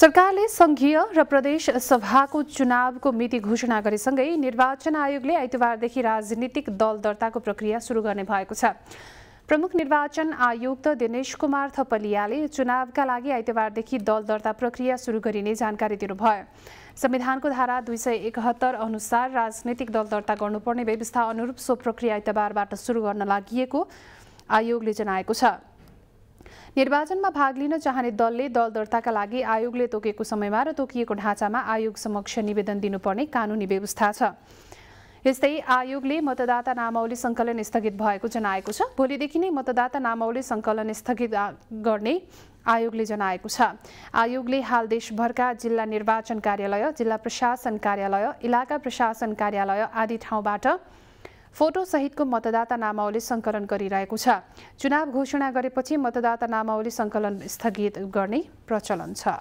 सरकारले संघीय र प्रदेश सभाको चुनावको मिति घोषणा गरेसँगै निर्वाचन आयोगले आइतबारदेखि राजनीतिक दल दर्ताको प्रक्रिया सुरु गर्ने भएको छ प्रमुख निर्वाचन आयुक्त दिनेश कुमार थपलियाले चुनावका लागि आइतबारदेखि दल दर्ता प्रक्रिया सुरु गरिने जानकारी दिनुभयो संविधानको धारा दुई सय एकहत्तर अनुसार राजनैतिक दल दर्ता गर्नुपर्ने व्यवस्था अनुरूप सो प्रक्रिया आइतबारबाट सुरु गर्न लागि आयोगले जनाएको छ निर्वाचनमा भाग लिन चाहने दलले दल दर्ताका लागि आयोगले तोकेको समयमा र तोकिएको ढाँचामा आयोग समक्ष निवेदन दिनुपर्ने कानुनी व्यवस्था छ यस्तै आयोगले मतदाता नामावली सङ्कलन स्थगित भएको जनाएको छ भोलिदेखि नै मतदाता नामावली सङ्कलन स्थगित गर्ने आयोगले जनाएको छ आयोगले हाल देशभरका जिल्ला निर्वाचन कार्यालय जिल्ला प्रशासन कार्यालय इलाका प्रशासन कार्यालय आदि ठाउँबाट फोटो सहितको मतदाता नामावली सङ्कलन गरिरहेको छ चुनाव घोषणा गरेपछि मतदाता नामावली सङ्कलन स्थगित गर्ने प्रचलन छ